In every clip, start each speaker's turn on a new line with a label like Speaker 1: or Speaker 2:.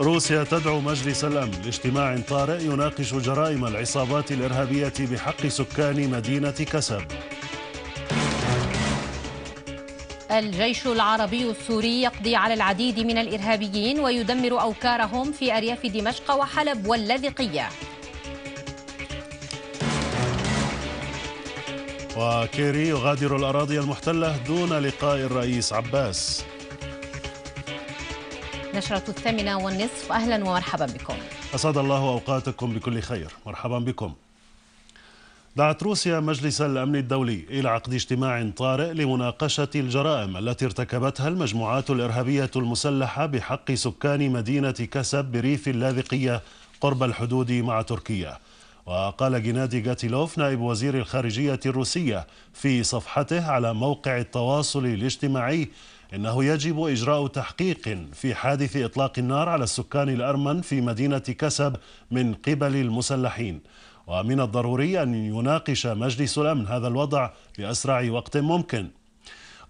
Speaker 1: روسيا تدعو مجلس الأمن لاجتماع طارئ يناقش جرائم العصابات الإرهابية بحق سكان مدينة كسب
Speaker 2: الجيش العربي السوري يقضي على العديد من الإرهابيين ويدمر أوكارهم في أرياف دمشق وحلب واللاذقية
Speaker 1: وكيري يغادر الأراضي المحتلة دون لقاء الرئيس عباس
Speaker 2: نشرة الثامنة والنصف أهلا ومرحبا بكم
Speaker 1: أسعد الله أوقاتكم بكل خير مرحبا بكم دعت روسيا مجلس الأمن الدولي إلى عقد اجتماع طارئ لمناقشة الجرائم التي ارتكبتها المجموعات الإرهابية المسلحة بحق سكان مدينة كسب بريف اللاذقية قرب الحدود مع تركيا وقال جنادي جاتيلوف نائب وزير الخارجية الروسية في صفحته على موقع التواصل الاجتماعي إنه يجب إجراء تحقيق في حادث إطلاق النار على السكان الأرمن في مدينة كسب من قبل المسلحين ومن الضروري أن يناقش مجلس الأمن هذا الوضع بأسرع وقت ممكن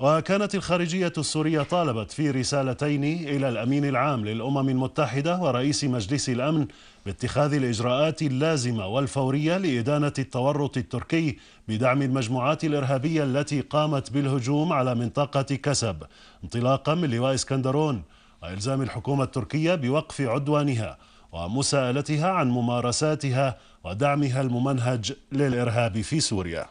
Speaker 1: وكانت الخارجية السورية طالبت في رسالتين إلى الأمين العام للأمم المتحدة ورئيس مجلس الأمن باتخاذ الإجراءات اللازمة والفورية لإدانة التورط التركي بدعم المجموعات الإرهابية التي قامت بالهجوم على منطقة كسب انطلاقا من لواء اسكندرون وإلزام الحكومة التركية بوقف عدوانها ومساءلتها عن ممارساتها ودعمها الممنهج للإرهاب في سوريا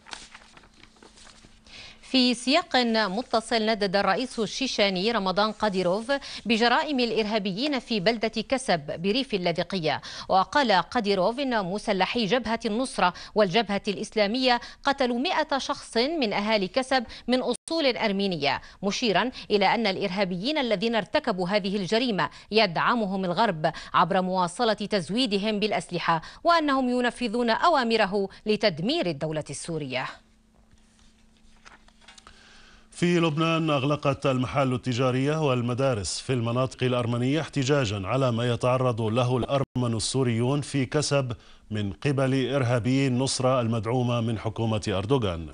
Speaker 2: في سياق متصل ندد الرئيس الشيشاني رمضان قاديروف بجرائم الإرهابيين في بلدة كسب بريف اللاذقية وقال قاديروف إن مسلحي جبهة النصرة والجبهة الإسلامية قتلوا 100 شخص من أهالي كسب من أصول أرمينية مشيرا إلى أن الإرهابيين الذين ارتكبوا هذه الجريمة يدعمهم الغرب عبر مواصلة تزويدهم بالأسلحة وأنهم ينفذون أوامره لتدمير الدولة السورية
Speaker 1: في لبنان أغلقت المحال التجارية والمدارس في المناطق الأرمنية احتجاجا على ما يتعرض له الأرمن السوريون في كسب من قبل إرهابي النصرة المدعومة من حكومة أردوغان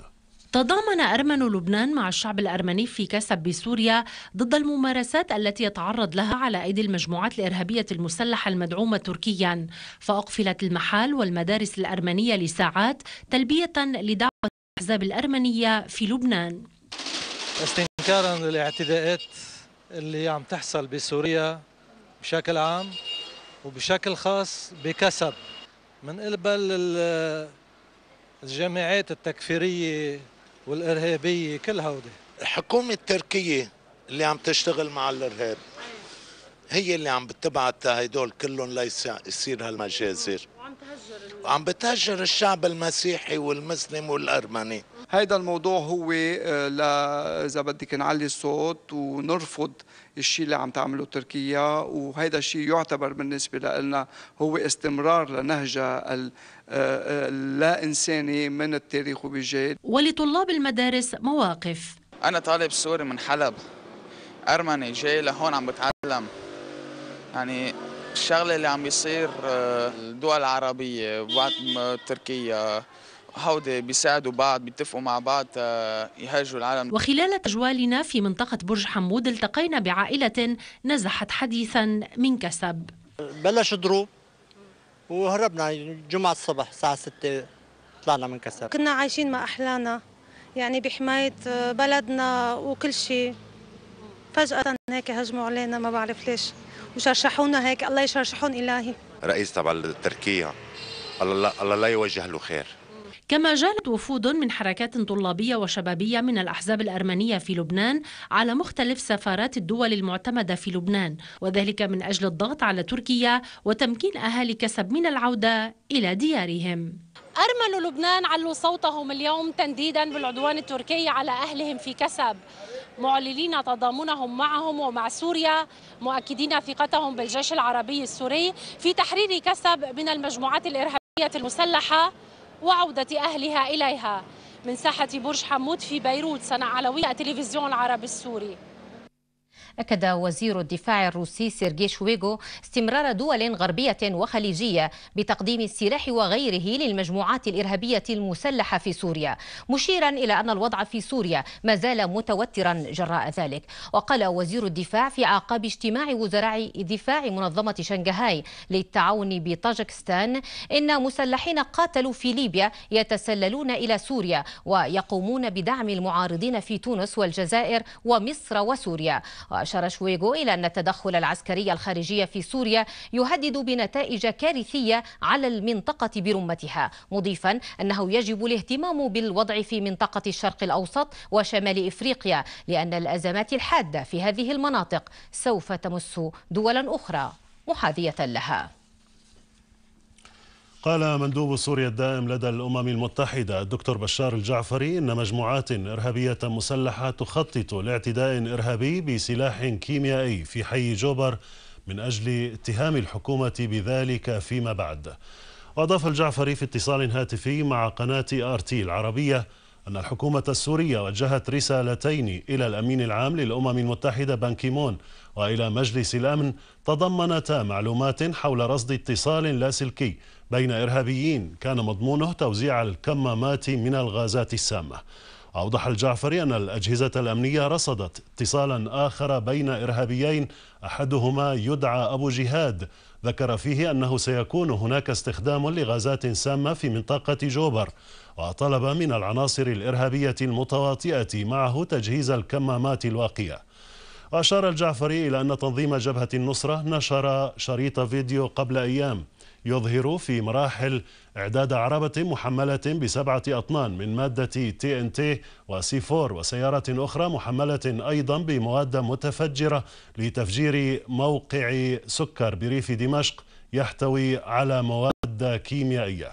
Speaker 3: تضامن أرمن لبنان مع الشعب الأرمني في كسب بسوريا ضد الممارسات التي يتعرض لها على أيدي المجموعات الإرهابية المسلحة المدعومة تركيا فأقفلت المحال والمدارس الأرمنية لساعات تلبية لدعوة الأحزاب الأرمنية في لبنان
Speaker 4: استنكارا للاعتداءات اللي عم تحصل بسوريا بشكل عام وبشكل خاص بكسب من قبل الجماعات التكفيرية والإرهابية كل هودي
Speaker 5: الحكومة التركية اللي عم تشتغل مع الإرهاب هي اللي عم بتبعت هدول كلهم ليصير هالمجازر وعم بتهجر الشعب المسيحي والمسلم والأرمني هذا
Speaker 6: الموضوع هو آه، اذا بدك نعلي الصوت ونرفض الشيء اللي عم تعمله تركيا وهذا الشيء يعتبر بالنسبه لنا هو استمرار لنهجها آه، آه، اللا انساني من التاريخ وبالجيل
Speaker 3: ولطلاب المدارس مواقف
Speaker 7: انا طالب سوري من حلب ارمني جاي لهون عم بتعلم يعني الشغله اللي عم بيصير الدول العربيه بعد تركيا هودي بيساعدوا بعض بيتفقوا مع بعض آه، يهاجروا العالم
Speaker 3: وخلال تجوالنا في منطقة برج حمود التقينا بعائلة نزحت حديثا من كسب
Speaker 6: بلش ضروب وهربنا
Speaker 8: جمعة الصبح الساعة 6 طلعنا من كسب كنا
Speaker 2: عايشين ما أحلانا يعني بحماية آه، بلدنا وكل شيء فجأة هيك هجموا علينا ما بعرف ليش وشرشحونا هيك الله يشرشحون إلهي
Speaker 5: رئيس تبع التركية الله الله لا يوجه له خير
Speaker 3: كما جالت وفود من حركات طلابية وشبابية من الأحزاب الأرمنية في لبنان على مختلف سفارات الدول المعتمدة في لبنان وذلك من أجل الضغط على تركيا وتمكين أهالي كسب من العودة إلى ديارهم أرمن لبنان علوا صوتهم اليوم تنديدا بالعدوان التركي على أهلهم في كسب معللين تضامنهم معهم ومع سوريا مؤكدين ثقتهم بالجيش العربي السوري في تحرير كسب من المجموعات الإرهابية المسلحة وعودة أهلها إليها من ساحة برج حمود في بيروت صنع علوية التلفزيون العربي السوري
Speaker 2: أكد وزير الدفاع الروسي سيرجي شويغو استمرار دول غربية وخليجية بتقديم السلاح وغيره للمجموعات الإرهابية المسلحة في سوريا مشيرا إلى أن الوضع في سوريا ما زال متوترا جراء ذلك وقال وزير الدفاع في أعقاب اجتماع وزراء دفاع منظمة شنغهاي للتعاون بطاجكستان إن مسلحين قاتلوا في ليبيا يتسللون إلى سوريا ويقومون بدعم المعارضين في تونس والجزائر ومصر وسوريا وأشار شويغو إلى أن التدخل العسكري الخارجي في سوريا يهدد بنتائج كارثية على المنطقة برمتها مضيفا أنه يجب الاهتمام بالوضع في منطقة الشرق الأوسط وشمال إفريقيا لأن الأزمات الحادة في هذه المناطق سوف تمس دولا أخرى محاذية لها
Speaker 1: قال مندوب سوريا الدائم لدى الأمم المتحدة الدكتور بشار الجعفري إن مجموعات إرهابية مسلحة تخطط لاعتداء إرهابي بسلاح كيميائي في حي جوبر من أجل اتهام الحكومة بذلك فيما بعد وأضاف الجعفري في اتصال هاتفي مع قناة آر تي العربية أن الحكومة السورية وجهت رسالتين إلى الأمين العام للأمم المتحدة بانكيمون وإلى مجلس الأمن تضمنتا معلومات حول رصد اتصال لاسلكي بين إرهابيين كان مضمونه توزيع الكمامات من الغازات السامة أوضح الجعفري أن الأجهزة الأمنية رصدت اتصالا آخر بين إرهابيين أحدهما يدعى أبو جهاد ذكر فيه أنه سيكون هناك استخدام لغازات سامة في منطقة جوبر وطلب من العناصر الإرهابية المتواطئة معه تجهيز الكمامات الواقية وأشار الجعفري إلى أن تنظيم جبهة النصرة نشر شريط فيديو قبل أيام يظهر في مراحل إعداد عربة محملة بسبعة أطنان من مادة تي إن تي وسي 4 وسيارة أخرى محملة أيضا بمواد متفجرة لتفجير موقع سكر بريف دمشق يحتوي على مواد كيميائية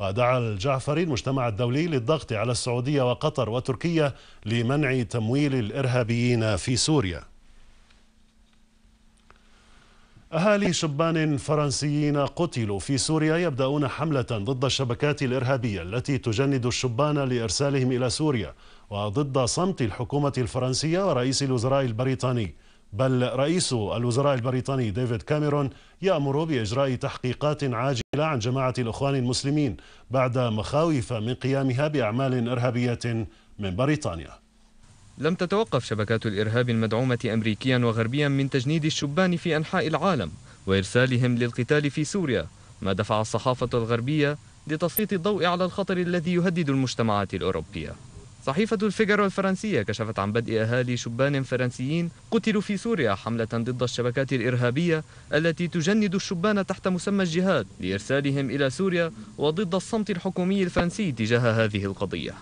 Speaker 1: ودعا الجعفري المجتمع الدولي للضغط على السعودية وقطر وتركيا لمنع تمويل الإرهابيين في سوريا أهالي شبان فرنسيين قتلوا في سوريا يبدأون حملة ضد الشبكات الإرهابية التي تجند الشبان لإرسالهم إلى سوريا وضد صمت الحكومة الفرنسية ورئيس الوزراء البريطاني بل رئيس الوزراء البريطاني ديفيد كاميرون يأمر بإجراء تحقيقات عاجلة عن جماعة الإخوان المسلمين بعد مخاوف من قيامها بأعمال إرهابية من بريطانيا
Speaker 9: لم تتوقف شبكات الإرهاب المدعومة أمريكيا وغربيا من تجنيد الشبان في أنحاء العالم وإرسالهم للقتال في سوريا ما دفع الصحافة الغربية لتسليط الضوء على الخطر الذي يهدد المجتمعات الأوروبية صحيفة الفيجارو الفرنسية كشفت عن بدء أهالي شبان فرنسيين قتلوا في سوريا حملة ضد الشبكات الإرهابية التي تجند الشبان تحت مسمى الجهاد لإرسالهم إلى سوريا وضد الصمت الحكومي الفرنسي تجاه هذه القضية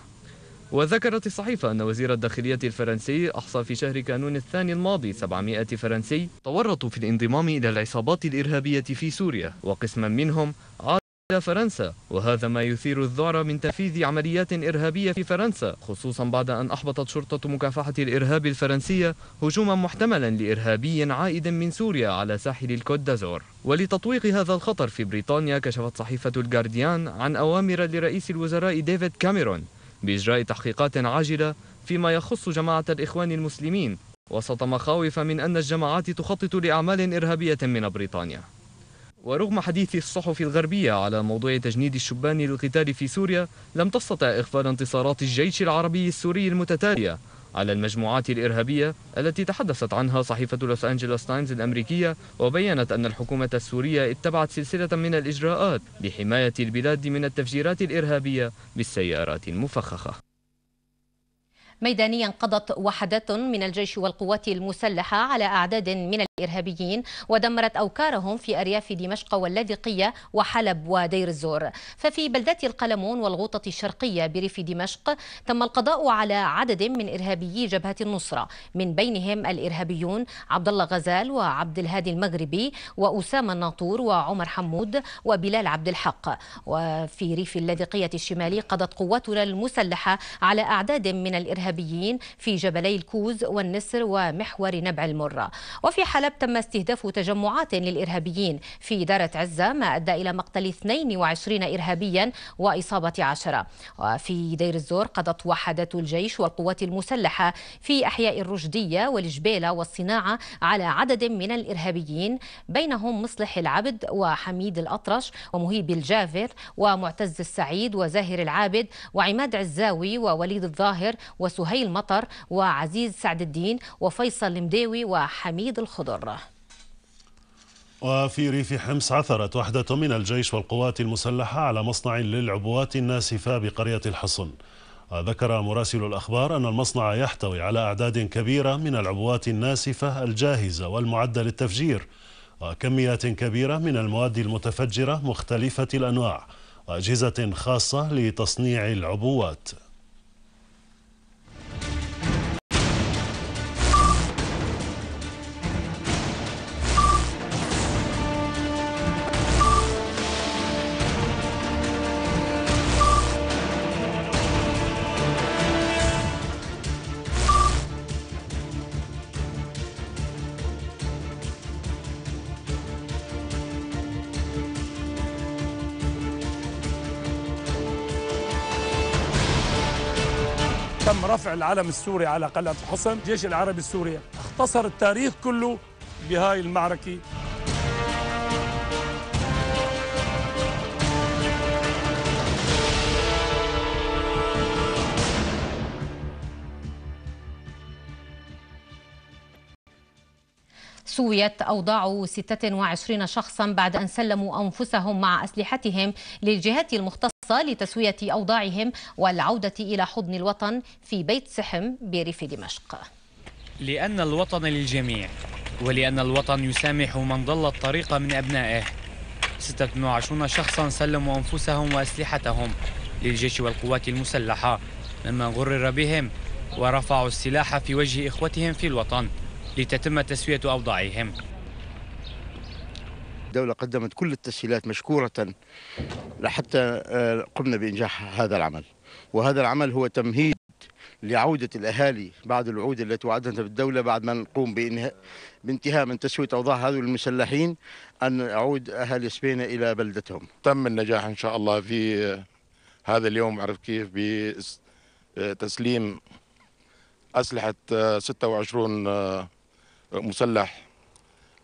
Speaker 9: وذكرت الصحيفة أن وزير الداخلية الفرنسي أحصى في شهر كانون الثاني الماضي 700 فرنسي تورطوا في الانضمام إلى العصابات الإرهابية في سوريا وقسما منهم عاد إلى فرنسا وهذا ما يثير الذعر من تنفيذ عمليات إرهابية في فرنسا خصوصا بعد أن أحبطت شرطة مكافحة الإرهاب الفرنسية هجوما محتملا لإرهابي عائد من سوريا على ساحل الكوت دازور ولتطويق هذا الخطر في بريطانيا كشفت صحيفة الجارديان عن أوامر لرئيس الوزراء ديفيد كاميرون بإجراء تحقيقات عاجلة فيما يخص جماعة الإخوان المسلمين وسط مخاوف من أن الجماعات تخطط لأعمال إرهابية من بريطانيا ورغم حديث الصحف الغربية على موضوع تجنيد الشبان للقتال في سوريا لم تستطع إغفال انتصارات الجيش العربي السوري المتتالية على المجموعات الإرهابية التي تحدثت عنها صحيفة لوس أنجلوس تايمز الأمريكية وبيّنت أن الحكومة السورية اتبعت سلسلة من الإجراءات لحماية البلاد من التفجيرات الإرهابية بالسيارات المفخخة
Speaker 2: ميدانيا قضت وحدات من الجيش والقوات المسلحة على أعداد من الإرهابيين ودمرت أوكارهم في أرياف دمشق واللاذقية وحلب ودير الزور ففي بلدات القلمون والغوطة الشرقية بريف دمشق تم القضاء على عدد من إرهابيي جبهة النصرة من بينهم الإرهابيون عبد الله غزال وعبد الهادي المغربي وأسامة الناطور وعمر حمود وبلال عبد الحق وفي ريف اللاذقية الشمالي قضت قواتنا المسلحة على أعداد من الإرهابيين الإرهابيين في جبلي الكوز والنسر ومحور نبع المرة وفي حلب تم استهداف تجمعات للإرهابيين في دارة عزة ما أدى إلى مقتل 22 إرهابيا وإصابة عشرة وفي دير الزور قضت وحدات الجيش والقوات المسلحة في أحياء الرشدية والجبيلة والصناعة على عدد من الإرهابيين بينهم مصلح العبد وحميد الأطرش ومهيب الجافر ومعتز السعيد وزاهر العابد وعماد عزاوي ووليد الظاهر وس سهيل مطر وعزيز سعد الدين وفيصل المداوي وحميد الخضر
Speaker 1: وفي ريف حمص عثرت وحدة من الجيش والقوات المسلحة على مصنع للعبوات الناسفة بقرية الحصن ذكر مراسل الأخبار أن المصنع يحتوي على أعداد كبيرة من العبوات الناسفة الجاهزة والمعدة للتفجير وكميات كبيرة من المواد المتفجرة مختلفة الأنواع وأجهزة خاصة لتصنيع العبوات
Speaker 7: تم رفع العلم السوري على قلعة حصن الجيش العربي السوري اختصر التاريخ كله
Speaker 3: بهاي المعركة
Speaker 2: سويت أوضاع 26 شخصا بعد أن سلموا أنفسهم مع أسلحتهم للجهات المختصة الأقصى لتسوية أوضاعهم والعودة إلى حضن الوطن في بيت سحم بريف دمشق
Speaker 9: لأن الوطن للجميع ولأن الوطن يسامح من ضل الطريق من أبنائه 26 شخصا سلموا أنفسهم وأسلحتهم للجيش والقوات المسلحة مما غرر بهم ورفعوا السلاح في وجه إخوتهم في الوطن لتتم تسوية أوضاعهم
Speaker 8: الدولة قدمت كل التسهيلات مشكورة لحتى آه، قمنا بإنجاح هذا العمل وهذا العمل هو تمهيد لعودة الأهالي بعد الوعود التي وعدتها بالدولة بعد ما نقوم بإنهاء بانتهاء من تسوية أوضاع هذول المسلحين أن يعود أهالي سبينا إلى بلدتهم تم النجاح
Speaker 5: إن شاء الله في هذا اليوم عرفت كيف بتسليم أسلحة 26 آه، آه، مسلح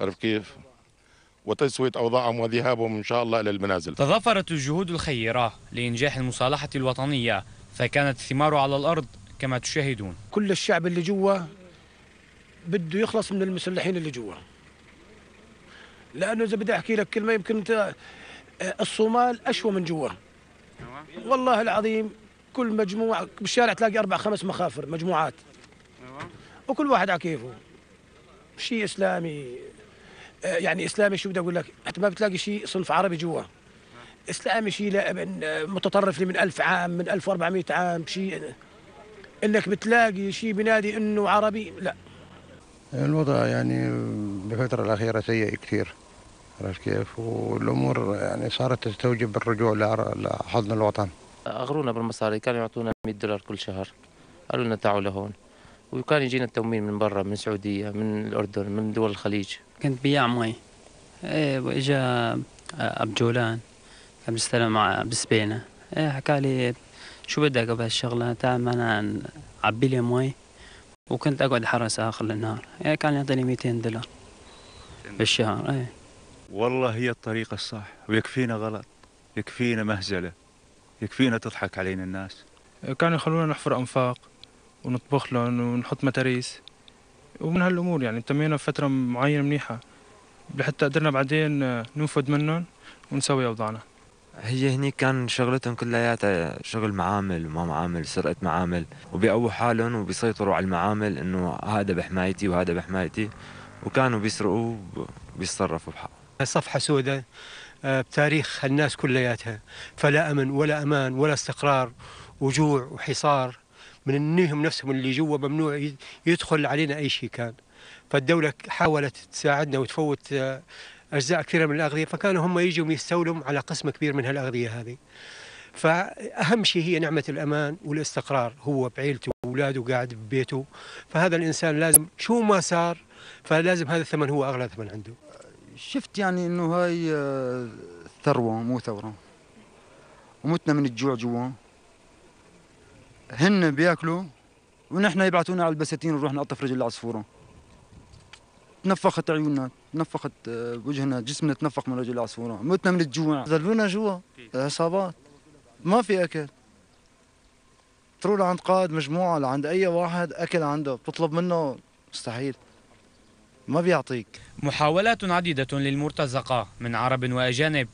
Speaker 5: عرفت كيف وتسوية أوضاعهم وذهابهم إن شاء الله إلى المنازل
Speaker 9: تضافرت الجهود الخيرة لإنجاح المصالحة الوطنية فكانت الثمار على الأرض كما
Speaker 7: تشاهدون كل الشعب اللي جوا بده يخلص من المسلحين اللي جوا لأنه إذا بدي أحكي لك كلمة يمكن أنت الصومال أشوى من جوا والله العظيم كل مجموعة بالشارع تلاقي أربع خمس مخافر مجموعات أيوة. وكل واحد على كيفه شيء إسلامي يعني اسلامي شو بدي اقول لك حتى ما بتلاقي شيء صنف عربي جوا اسلامي شيء متطرف لي من 1000 عام من 1400 عام شيء انك بتلاقي شيء بنادي انه عربي لا
Speaker 4: الوضع يعني بالفترة الأخيرة سيء كثير عرفت كيف؟ والأمور يعني صارت تستوجب الرجوع لحضن الوطن
Speaker 3: أغرونا بالمصاري كانوا يعطونا 100 دولار كل شهر قالوا لنا تعالوا لهون وكان يجينا التمويل من برا من السعودية من الأردن من دول الخليج كنت بياع مي ايه واجا اب جولان كان بيستلم مع بسبينة ايه حكى لي شو بدك بهالشغلة تعال معنا عبي لي مي وكنت اقعد حرس اخر النهار ايه كان يعطيني 200 دولار
Speaker 7: بالشهر ايه
Speaker 3: والله هي الطريقة الصح ويكفينا غلط
Speaker 6: يكفينا مهزلة يكفينا تضحك علينا الناس
Speaker 7: كانوا يخلونا نحفر أنفاق ونطبخ لهم ونحط متاريس ومن هالامور يعني تمينا فتره معينه منيحه لحتى قدرنا بعدين ننفذ منهم ونسوي اوضاعنا
Speaker 9: هي هني كان شغلتهم كلياتها شغل معامل وما معامل سرقة معامل وبيقووا حالهم وبيسيطروا على المعامل انه هذا بحمايتي وهذا بحمايتي وكانوا بيسرقوا وبيتصرفوا بحق
Speaker 4: صفحة سوداء آه، بتاريخ الناس كلياتها فلا أمن ولا أمان ولا استقرار وجوع وحصار من انهم نفسهم اللي جوا ممنوع يدخل علينا اي شيء كان فالدوله حاولت تساعدنا وتفوت آه، اجزاء كثيره من الاغذيه فكانوا هم يجوا يستولم على قسم كبير من هالاغذيه هذه فاهم شيء هي نعمه الامان والاستقرار هو بعيلته واولاده قاعد ببيته فهذا الانسان لازم شو ما صار فلازم هذا الثمن هو اغلى ثمن عنده
Speaker 6: شفت يعني انه هاي آه، ثروه مو ثوره ومتنا من الجوع جوا هن بياكلوا ونحن يبعثونا على البساتين ونروح نقطف رجل العصفوره تنفخت عيوننا تنفخت آه، وجهنا جسمنا تنفخ من رجل العصفوره متنا من الجوع ذلونا جوا عصابات ما في اكل تروح لعند قائد مجموعه لعند
Speaker 7: اي واحد اكل عنده بتطلب منه مستحيل ما بيعطيك
Speaker 9: محاولات عديدة للمرتزقة من عرب وأجانب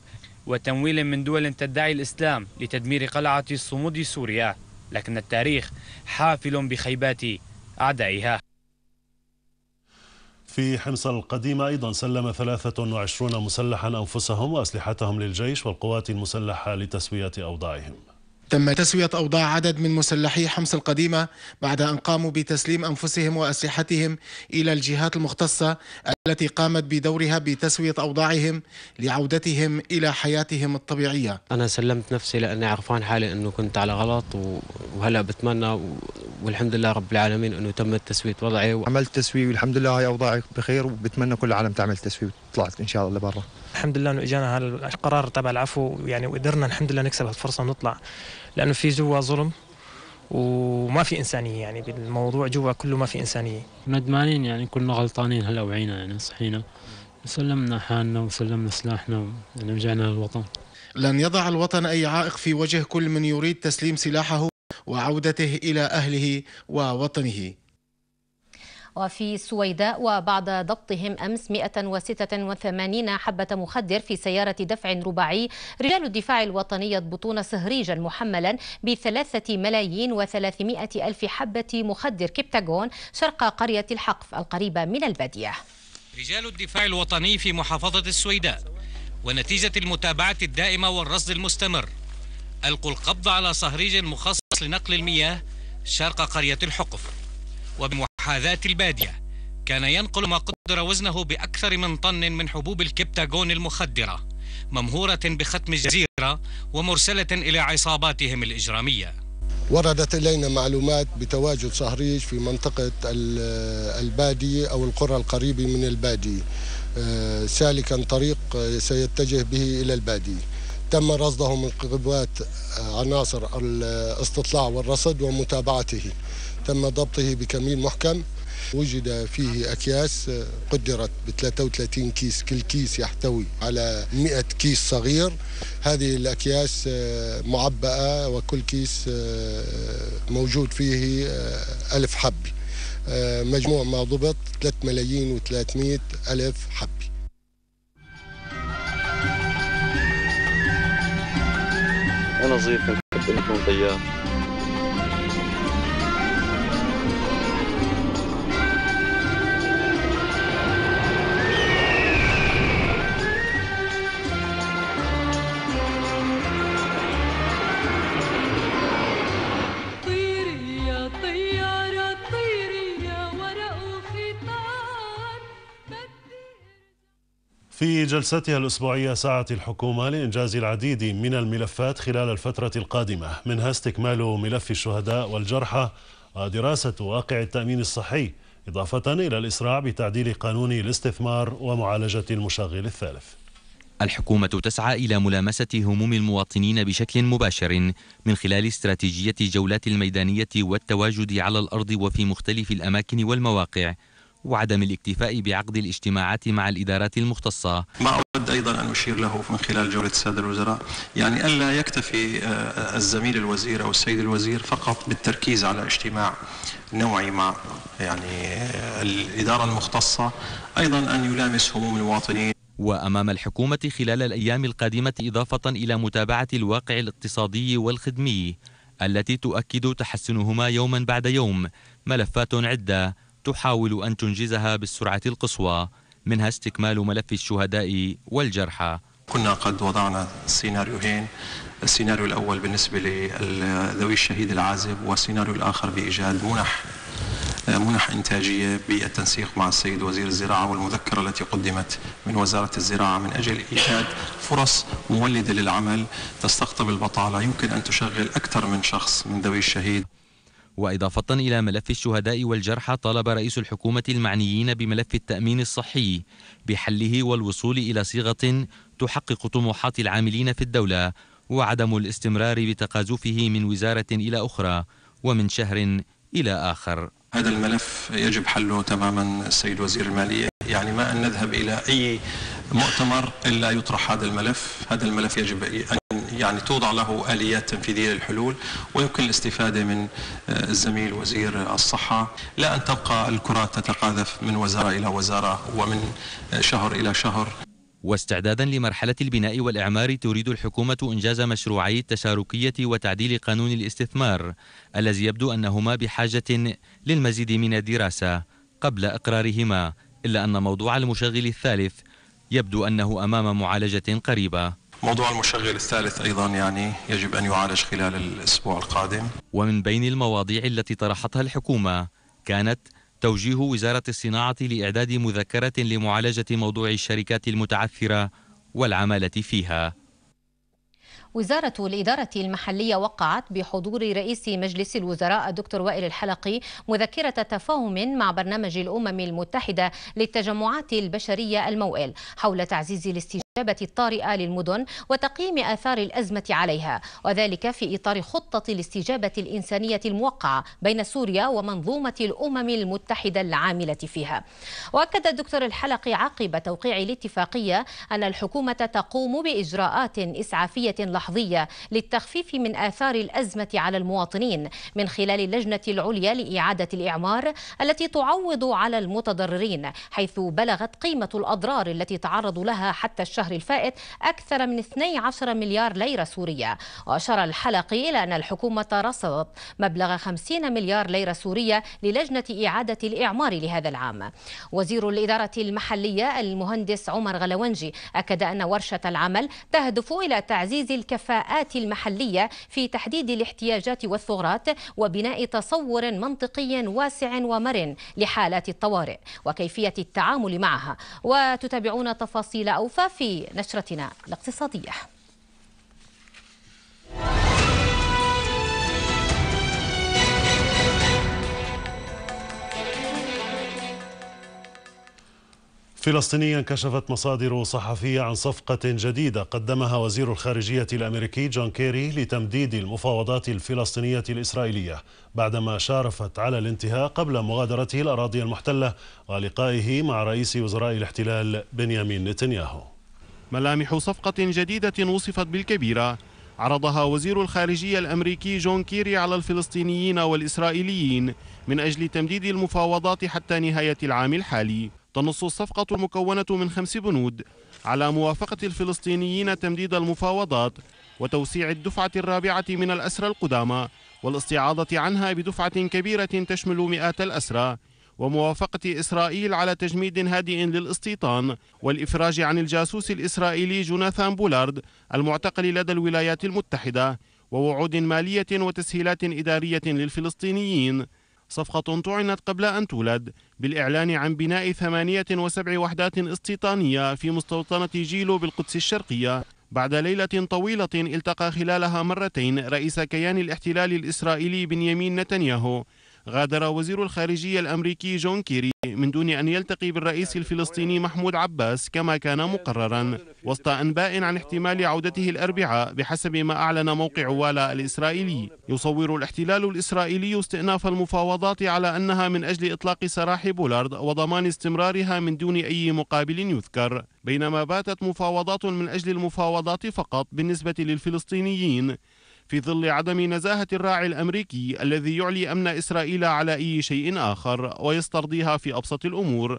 Speaker 9: وتمويل من دول تدعي الإسلام لتدمير قلعة الصمود سوريا لكن التاريخ حافل
Speaker 7: بخيبات أعدائها
Speaker 1: في حمص القديمة أيضا سلم 23 مسلحا أنفسهم وأسلحتهم للجيش والقوات المسلحة لتسوية أوضاعهم
Speaker 5: تم تسوية أوضاع عدد من مسلحي حمص القديمة بعد أن قاموا بتسليم أنفسهم وأسلحتهم إلى الجهات المختصة التي قامت بدورها بتسوية أوضاعهم لعودتهم إلى حياتهم الطبيعية
Speaker 7: أنا سلمت نفسي لأني عرفان حالي أنه كنت على غلط وهلأ بتمنى والحمد لله رب العالمين أنه تم تسوية وضعي و... عملت تسوية والحمد لله هاي أوضاعي بخير وبتمنى كل
Speaker 3: العالم تعمل تسوية وطلعت إن شاء الله لبرا الحمد لله أنه إجانا هالقرار تبع العفو يعني وقدرنا الحمد لله نكسب هالفرصة ونطلع لانه في جوا ظلم وما في انسانيه يعني بالموضوع جوا كله ما في انسانيه ندمانين يعني كنا غلطانين هلا وعينا يعني صحينا
Speaker 5: سلمنا حالنا وسلمنا سلاحنا يعني رجعنا للوطن لن يضع الوطن اي عائق في وجه كل من يريد تسليم سلاحه وعودته الى اهله ووطنه
Speaker 2: وفي السويداء وبعد ضبطهم أمس 186 حبة مخدر في سيارة دفع رباعي رجال الدفاع الوطني يضبطون سهريجا محملا بثلاثة ملايين وثلاثمائة ألف حبة مخدر كبتاغون شرق قرية الحقف القريبة من البادية
Speaker 7: رجال الدفاع الوطني في محافظة السويداء ونتيجة المتابعة الدائمة والرصد المستمر ألقوا القبض على صهريج مخصص لنقل المياه شرق قرية الحقف وبمحاذاة البادية كان ينقل ما قدر وزنه بأكثر من طن من حبوب الكبتاغون المخدرة ممهورة بختم الجزيرة ومرسلة إلى عصاباتهم الإجرامية
Speaker 5: وردت إلينا معلومات بتواجد صهريج في منطقة البادية أو القرى القريبة من البادية آه، سالكا طريق سيتجه به إلى البادية تم رصده من قبوات عناصر الاستطلاع والرصد ومتابعته تم ضبطه بكمين محكم وجد فيه أكياس قدرت ب 33 كيس كل كيس يحتوي على 100 كيس صغير هذه الأكياس آه، معبأة وكل كيس آه، موجود فيه آه، ألف حب مجموع ما ضبط 3 ملايين و300 ألف حب أنا ضيف كنت لكم
Speaker 1: في جلستها الأسبوعية سعت الحكومة لإنجاز العديد من الملفات خلال الفترة القادمة منها استكمال ملف الشهداء والجرحى ودراسة واقع التأمين الصحي إضافة إلى الإسراع بتعديل قانون الاستثمار ومعالجة المشغل الثالث
Speaker 8: الحكومة تسعى إلى ملامسة هموم المواطنين بشكل مباشر من خلال استراتيجية الجولات الميدانية والتواجد على الأرض وفي مختلف الأماكن والمواقع وعدم الاكتفاء بعقد الاجتماعات مع الإدارات المختصة
Speaker 4: ما أود أيضا أن أشير له من خلال جولة السادة الوزراء يعني ألا يكتفي آه، الزميل الوزير أو السيد الوزير فقط بالتركيز على اجتماع نوعي مع يعني آه، الإدارة المختصة أيضا أن يلامس
Speaker 8: هموم المواطنين وأمام الحكومة خلال الأيام القادمة إضافة إلى متابعة الواقع الاقتصادي والخدمي التي تؤكد تحسنهما يوما بعد يوم ملفات عدة تحاول أن تنجزها بالسرعة القصوى منها استكمال ملف الشهداء والجرحى
Speaker 4: كنا قد وضعنا سيناريوهين السيناريو الأول بالنسبة لذوي الشهيد العازب والسيناريو الآخر بإيجاد منح منح إنتاجية بالتنسيق مع السيد وزير الزراعة والمذكرة التي قدمت من وزارة الزراعة من أجل إيجاد فرص مولدة للعمل تستقطب البطالة يمكن أن تشغل أكثر من شخص من ذوي الشهيد وإضافة إلى
Speaker 8: ملف الشهداء والجرحى طلب رئيس الحكومة المعنيين بملف التأمين الصحي بحله والوصول إلى صيغة تحقق طموحات العاملين في الدولة وعدم الاستمرار بتقاذفه من وزارة إلى أخرى ومن شهر إلى آخر
Speaker 4: هذا الملف يجب حله تماما السيد وزير المالية يعني ما أن نذهب إلى أي مؤتمر إلا يطرح هذا الملف هذا الملف يجب أن يعني توضع له آليات تنفيذية للحلول ويمكن الاستفادة من آه، الزميل وزير الصحة لا أن تبقى الكرات تتقاذف من وزارة إلى وزارة ومن آه، شهر إلى شهر
Speaker 8: واستعدادا لمرحلة البناء والإعمار تريد الحكومة إنجاز مشروعي التشاركية وتعديل قانون الاستثمار الذي يبدو أنهما بحاجة للمزيد من الدراسة قبل إقرارهما إلا أن موضوع المشغل الثالث يبدو أنه أمام معالجة قريبة
Speaker 4: موضوع المشغل الثالث أيضا يعني يجب أن يعالج خلال الأسبوع القادم
Speaker 8: ومن بين المواضيع التي طرحتها الحكومة كانت توجيه وزارة الصناعة لإعداد مذكرة لمعالجة موضوع الشركات المتعثرة والعمالة فيها
Speaker 2: وزارة الإدارة المحلية وقعت بحضور رئيس مجلس الوزراء الدكتور وائل الحلقي مذكرة تفاهم مع برنامج الأمم المتحدة للتجمعات البشرية الموئل حول تعزيز الاستجابة الاستجابة الطارئة للمدن وتقييم آثار الأزمة عليها وذلك في إطار خطة الاستجابة الإنسانية الموقعة بين سوريا ومنظومة الأمم المتحدة العاملة فيها وأكد الدكتور الحلقي عقب توقيع الاتفاقية أن الحكومة تقوم بإجراءات إسعافية لحظية للتخفيف من آثار الأزمة على المواطنين من خلال اللجنة العليا لإعادة الإعمار التي تعوض على المتضررين حيث بلغت قيمة الأضرار التي تعرضوا لها حتى الشهر الشهر الفائت أكثر من 12 مليار ليرة سورية وأشار الحلقي إلى أن الحكومة رصدت مبلغ 50 مليار ليرة سورية للجنة إعادة الإعمار لهذا العام وزير الإدارة المحلية المهندس عمر غلونجي أكد أن ورشة العمل تهدف إلى تعزيز الكفاءات المحلية في تحديد الاحتياجات والثغرات وبناء تصور منطقي واسع ومرن لحالات الطوارئ وكيفية التعامل معها وتتابعون تفاصيل أوفى في في نشرتنا الاقتصادية
Speaker 1: فلسطينيا كشفت مصادر صحفية عن صفقة جديدة قدمها وزير الخارجية الأمريكي جون كيري لتمديد المفاوضات الفلسطينية الإسرائيلية بعدما شارفت على الانتهاء قبل مغادرته الأراضي المحتلة ولقائه مع رئيس وزراء الاحتلال
Speaker 5: بنيامين نتنياهو ملامح صفقة جديدة وصفت بالكبيرة عرضها وزير الخارجية الأمريكي جون كيري على الفلسطينيين والإسرائيليين من أجل تمديد المفاوضات حتى نهاية العام الحالي تنص الصفقة المكونة من خمس بنود على موافقة الفلسطينيين تمديد المفاوضات وتوسيع الدفعة الرابعة من الأسرى القدامى والاستعاضة عنها بدفعة كبيرة تشمل مئات الأسرى وموافقة إسرائيل على تجميد هادئ للاستيطان والإفراج عن الجاسوس الإسرائيلي جوناثان بولارد المعتقل لدى الولايات المتحدة ووعود مالية وتسهيلات إدارية للفلسطينيين صفقة طعنت قبل أن تولد بالإعلان عن بناء وسبع وحدات استيطانية في مستوطنة جيلو بالقدس الشرقية بعد ليلة طويلة التقى خلالها مرتين رئيس كيان الاحتلال الإسرائيلي بنيامين نتنياهو غادر وزير الخارجية الأمريكي جون كيري من دون أن يلتقي بالرئيس الفلسطيني محمود عباس كما كان مقررا وسط أنباء عن احتمال عودته الأربعاء بحسب ما أعلن موقع والا الإسرائيلي يصور الاحتلال الإسرائيلي استئناف المفاوضات على أنها من أجل إطلاق سراح بولارد وضمان استمرارها من دون أي مقابل يذكر بينما باتت مفاوضات من أجل المفاوضات فقط بالنسبة للفلسطينيين في ظل عدم نزاهة الراعي الأمريكي الذي يعلي أمن إسرائيل على أي شيء آخر ويسترضيها في أبسط الأمور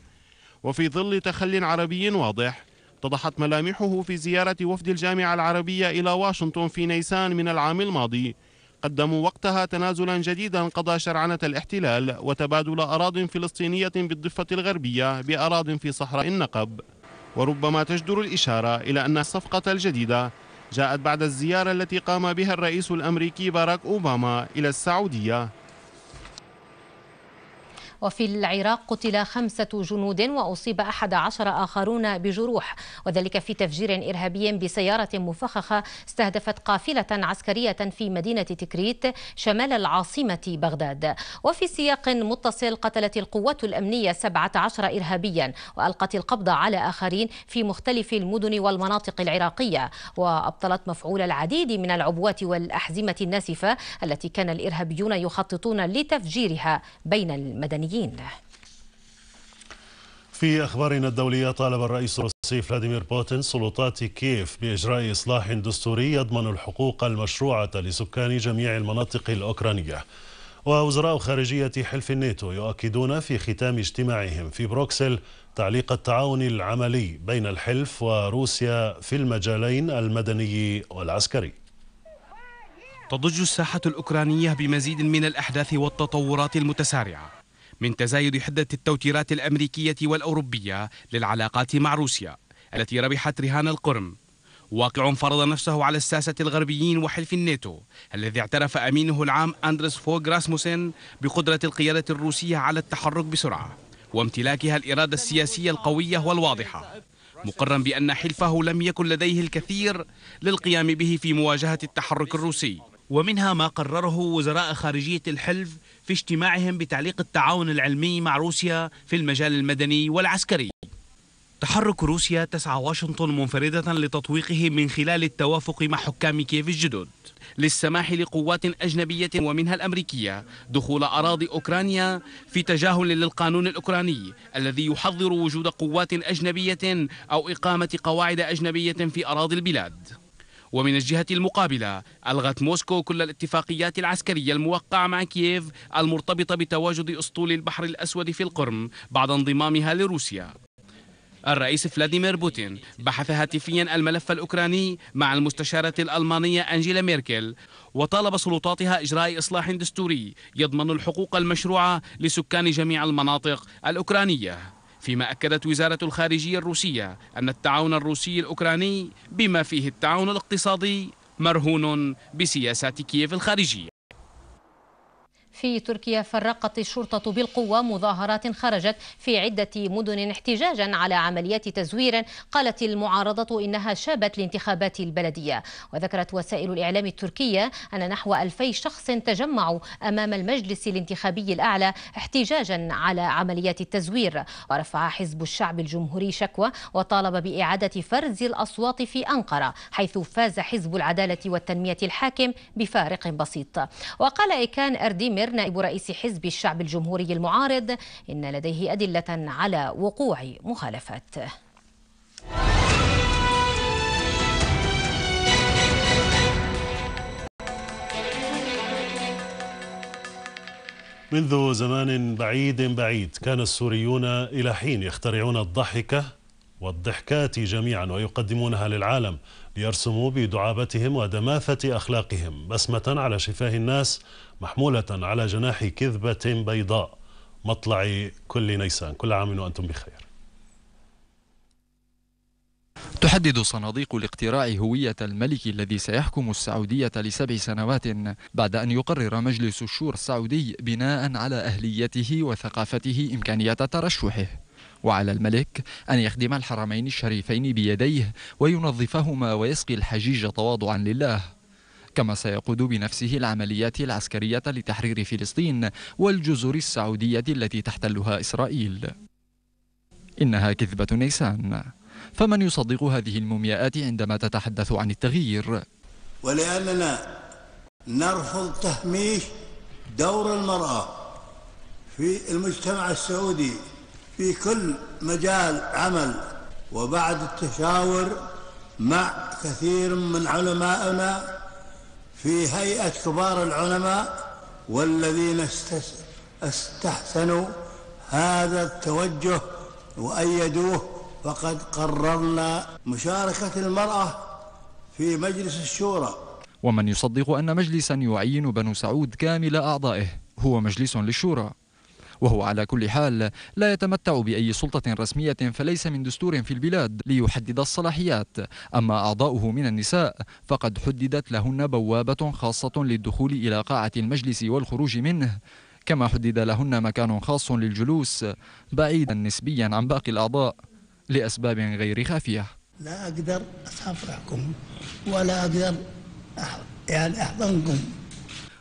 Speaker 5: وفي ظل تخل عربي واضح اتضحت ملامحه في زيارة وفد الجامعة العربية إلى واشنطن في نيسان من العام الماضي قدموا وقتها تنازلا جديدا قضى شرعنة الاحتلال وتبادل أراض فلسطينية بالضفة الغربية بأراض في صحراء النقب وربما تجدر الإشارة إلى أن الصفقة الجديدة جاءت بعد الزيارة التي قام بها الرئيس الأمريكي باراك أوباما إلى السعودية
Speaker 2: وفي العراق قتل خمسة جنود وأصيب أحد عشر آخرون بجروح وذلك في تفجير إرهابي بسيارة مفخخة استهدفت قافلة عسكرية في مدينة تكريت شمال العاصمة بغداد وفي سياق متصل قتلت القوات الأمنية 17 إرهابيا وألقت القبض على آخرين في مختلف المدن والمناطق العراقية وأبطلت مفعول العديد من العبوات والأحزمة الناسفة التي كان الإرهابيون يخططون لتفجيرها بين المدنيين الاوكرانيين
Speaker 1: في أخبارنا الدولية طالب الرئيس الروسي فلاديمير بوتين سلطات كييف بإجراء إصلاح دستوري يضمن الحقوق المشروعة لسكان جميع المناطق الأوكرانية ووزراء خارجية حلف الناتو يؤكدون في ختام اجتماعهم في بروكسل تعليق التعاون العملي بين الحلف وروسيا في المجالين المدني والعسكري تضج الساحة الأوكرانية بمزيد من الأحداث والتطورات
Speaker 7: المتسارعة من تزايد حدة التوتيرات الأمريكية والأوروبية للعلاقات مع روسيا التي ربحت رهان القرم واقع فرض نفسه على الساسة الغربيين وحلف الناتو الذي اعترف أمينه العام أندرس فوغ راسموسين بقدرة القيادة الروسية على التحرك بسرعة وامتلاكها الإرادة السياسية القوية والواضحة مقرا بأن حلفه لم يكن لديه الكثير للقيام به في مواجهة التحرك الروسي ومنها ما قرره وزراء خارجية الحلف في اجتماعهم بتعليق التعاون العلمي مع روسيا في المجال المدني والعسكري تحرك روسيا تسعى واشنطن منفردة لتطويقه من خلال التوافق مع حكام كييف الجدد للسماح لقوات أجنبية ومنها الأمريكية دخول أراضي أوكرانيا في تجاهل للقانون الأوكراني الذي يحظر وجود قوات أجنبية أو إقامة قواعد أجنبية في أراضي البلاد ومن الجهة المقابلة ألغت موسكو كل الاتفاقيات العسكرية الموقعة مع كييف المرتبطة بتواجد أسطول البحر الأسود في القرم بعد انضمامها لروسيا الرئيس فلاديمير بوتين بحث هاتفيا الملف الأوكراني مع المستشارة الألمانية أنجيلا ميركل وطالب سلطاتها إجراء إصلاح دستوري يضمن الحقوق المشروعة لسكان جميع المناطق الأوكرانية فيما أكدت وزارة الخارجية الروسية أن التعاون الروسي الأوكراني بما فيه التعاون الاقتصادي مرهون بسياسات كييف الخارجية
Speaker 2: في تركيا فرقت الشرطة بالقوة مظاهرات خرجت في عدة مدن احتجاجا على عمليات تزوير قالت المعارضة إنها شابت لانتخابات البلدية وذكرت وسائل الإعلام التركية أن نحو ألفي شخص تجمعوا أمام المجلس الانتخابي الأعلى احتجاجا على عمليات التزوير ورفع حزب الشعب الجمهوري شكوى وطالب بإعادة فرز الأصوات في أنقرة حيث فاز حزب العدالة والتنمية الحاكم بفارق بسيط وقال إيكان أرديمير نائب رئيس حزب الشعب الجمهوري المعارض إن لديه أدلة على وقوع مخالفات
Speaker 1: منذ زمان بعيد بعيد كان السوريون إلى حين يخترعون الضحكة والضحكات جميعا ويقدمونها للعالم ليرسموا بدعابتهم ودماثة أخلاقهم بسمة على شفاه الناس محمولة على جناح كذبة بيضاء مطلع كل نيسان كل عام وأنتم بخير تحدد صناديق الاقتراع هوية الملك الذي سيحكم السعودية
Speaker 6: لسبع سنوات بعد أن يقرر مجلس الشورى السعودي بناء على أهليته وثقافته إمكانية ترشحه وعلى الملك أن يخدم الحرمين الشريفين بيديه وينظفهما ويسقي الحجيج تواضعا لله كما سيقود بنفسه العمليات العسكرية لتحرير فلسطين والجزر السعودية التي تحتلها إسرائيل إنها كذبة نيسان فمن يصدق هذه المومياءات عندما تتحدث عن التغيير
Speaker 1: ولأننا نرفض تهميش دور المرأة في المجتمع السعودي في كل مجال عمل وبعد التشاور مع كثير من علمائنا
Speaker 4: في هيئة كبار العلماء والذين
Speaker 1: استحسنوا هذا التوجه وأيدوه فقد قررنا مشاركة المرأة في مجلس الشورى ومن
Speaker 6: يصدق أن مجلسا يعين بنو سعود كامل أعضائه هو مجلس للشورى وهو على كل حال لا يتمتع بأي سلطة رسمية فليس من دستور في البلاد ليحدد الصلاحيات أما أعضاؤه من النساء فقد حددت لهن بوابة خاصة للدخول إلى قاعة المجلس والخروج منه كما حدد لهن مكان خاص للجلوس بعيدا نسبيا عن باقي الأعضاء لأسباب غير خافية
Speaker 7: لا أقدر أصافحكم ولا أقدر يعني أحضنكم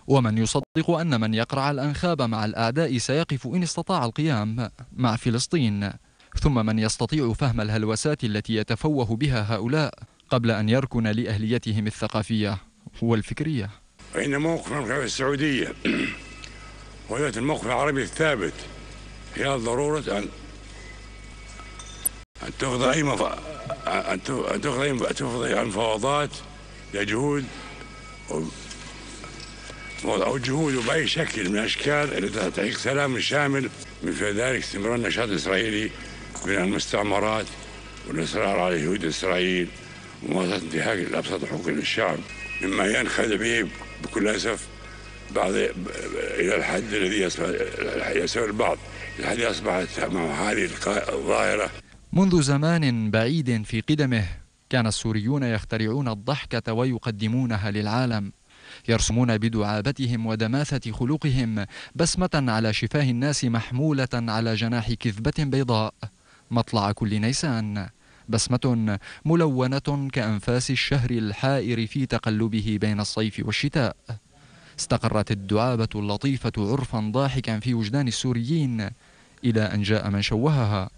Speaker 6: ومن يصدق أن من يقرع الأنخاب مع الأعداء سيقف إن استطاع القيام مع فلسطين ثم من يستطيع فهم الهلوسات التي يتفوه بها هؤلاء قبل أن يركن لأهليتهم الثقافية والفكرية
Speaker 1: إن موقف القيادة السعودية وذات الموقف العربي الثابت هي ضرورة أن أن تخضع أي مف... أن تخضع أن تخضع عن فوضات لجهود وضع الجهود باي شكل من الاشكال لتحقيق سلام شامل من في ذلك استمرار النشاط الاسرائيلي من المستعمرات والاصرار على جهود اسرائيل ومواصله انتهاك الابسط حقوق الشعب مما ينخذ به بكل اسف بعض الى الحد الذي يسير البعض الحد اصبحت مع هذه الظاهره
Speaker 6: منذ زمان بعيد في قدمه كان السوريون يخترعون الضحكه ويقدمونها للعالم يرسمون بدعابتهم ودماثة خلقهم بسمة على شفاه الناس محمولة على جناح كذبة بيضاء مطلع كل نيسان بسمة ملونة كأنفاس الشهر الحائر في تقلبه بين الصيف والشتاء استقرت الدعابة اللطيفة عرفا ضاحكا في وجدان السوريين إلى أن جاء من شوهها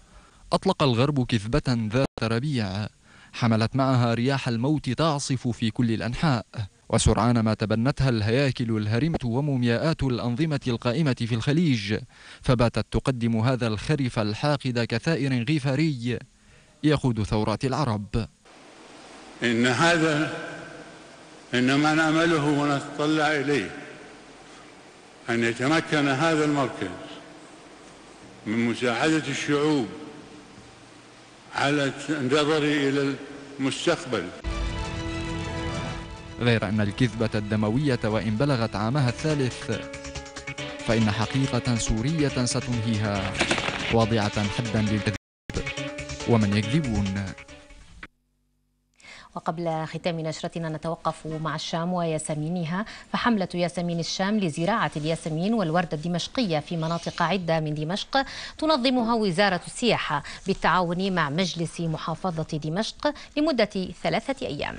Speaker 6: أطلق الغرب كذبة ذات ربيع حملت معها رياح الموت تعصف في كل الأنحاء وسرعان ما تبنتها الهياكل الهرمة ومومياءات الأنظمة القائمة في الخليج فباتت تقدم هذا الخرف الحاقد كثائر غفاري يقود ثورات العرب
Speaker 5: إن هذا إن ما نأمله ونتطلع إليه أن يتمكن هذا المركز من مساعدة الشعوب على النظر إلى المستقبل
Speaker 6: غير أن الكذبة الدموية وإن بلغت عامها الثالث فإن حقيقة سورية ستنهيها واضعة حدا للكذب ومن يكذبون
Speaker 2: وقبل ختام نشرتنا نتوقف مع الشام وياسمينها فحملة ياسمين الشام لزراعة الياسمين والوردة الدمشقية في مناطق عدة من دمشق تنظمها وزارة السياحة بالتعاون مع مجلس محافظة دمشق لمدة ثلاثة أيام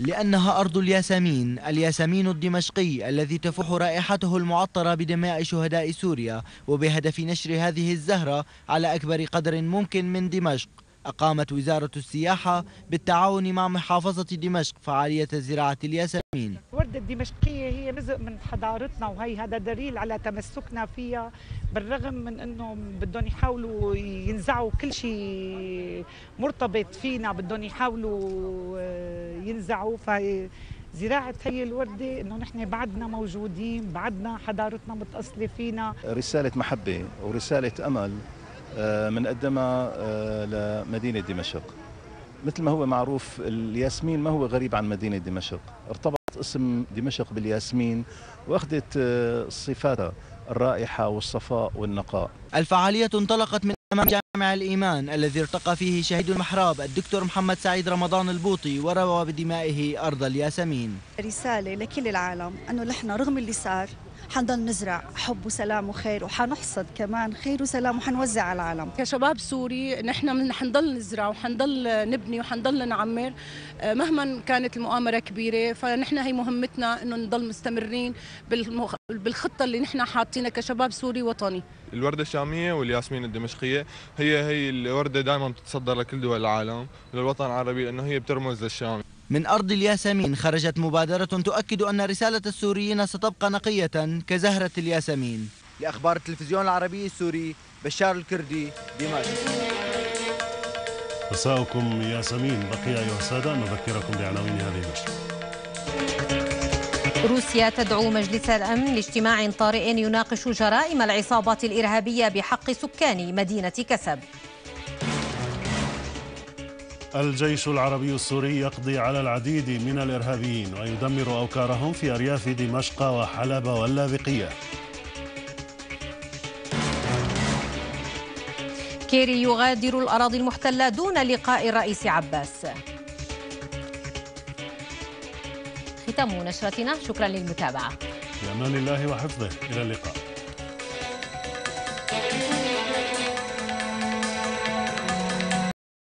Speaker 8: لأنها أرض الياسمين الياسمين الدمشقي الذي تفوح رائحته المعطرة بدماء شهداء سوريا وبهدف نشر هذه الزهرة على أكبر قدر ممكن من دمشق أقامت وزارة السياحة بالتعاون مع محافظة دمشق فعالية زراعة الياسمين
Speaker 3: الوردة الدمشقية هي جزء من حضارتنا وهي هذا دليل على تمسكنا فيها بالرغم من أنه بدهم يحاولوا ينزعوا كل شيء مرتبط فينا بدهم يحاولوا آه، ينزعوا فهي زراعة هي
Speaker 7: الوردة إنه نحن بعدنا موجودين بعدنا حضارتنا متأصلة فينا
Speaker 4: رسالة محبة ورسالة أمل آه، من قدمها آه، لمدينة دمشق مثل ما هو معروف الياسمين ما هو غريب عن مدينة دمشق ارتبط اسم دمشق بالياسمين واخذت آه، صفاتها الرائحة والصفاء والنقاء
Speaker 8: الفعالية انطلقت من أمام جامع الإيمان الذي ارتقى فيه شهيد المحراب الدكتور محمد سعيد رمضان البوطي وروى بدمائه أرض الياسمين
Speaker 7: رسالة لكل العالم أنه نحن رغم اللي صار حنضل نزرع حب وسلام وخير
Speaker 3: وحنحصد كمان خير وسلام وحنوزع على العالم كشباب سوري نحن حنضل نزرع وحنضل نبني وحنضل نعمر آه، مهما كانت المؤامرة كبيرة فنحن هي مهمتنا انه نضل مستمرين بالمخ... بالخطة اللي نحن حاطينها كشباب سوري وطني
Speaker 8: الوردة الشامية والياسمين الدمشقية هي هي الوردة دائما بتتصدر لكل دول العالم للوطن العربي لأنه هي بترمز للشام من أرض الياسمين خرجت مبادرة تؤكد أن رسالة السوريين ستبقى نقية كزهرة الياسمين لأخبار التلفزيون العربي السوري بشار الكردي دمشق
Speaker 1: مساءكم ياسمين بقي أيها السادة نذكركم بعناوين هذه النشرة
Speaker 2: روسيا تدعو مجلس الأمن لاجتماع طارئ يناقش جرائم العصابات الإرهابية بحق سكان مدينة كسب
Speaker 1: الجيش العربي السوري يقضي على العديد من الإرهابيين ويدمر أوكارهم في أرياف دمشق وحلب واللاذقية
Speaker 2: كيري يغادر الأراضي المحتلة دون لقاء الرئيس عباس ختام نشرتنا شكرا للمتابعة
Speaker 1: بأمان الله وحفظه إلى اللقاء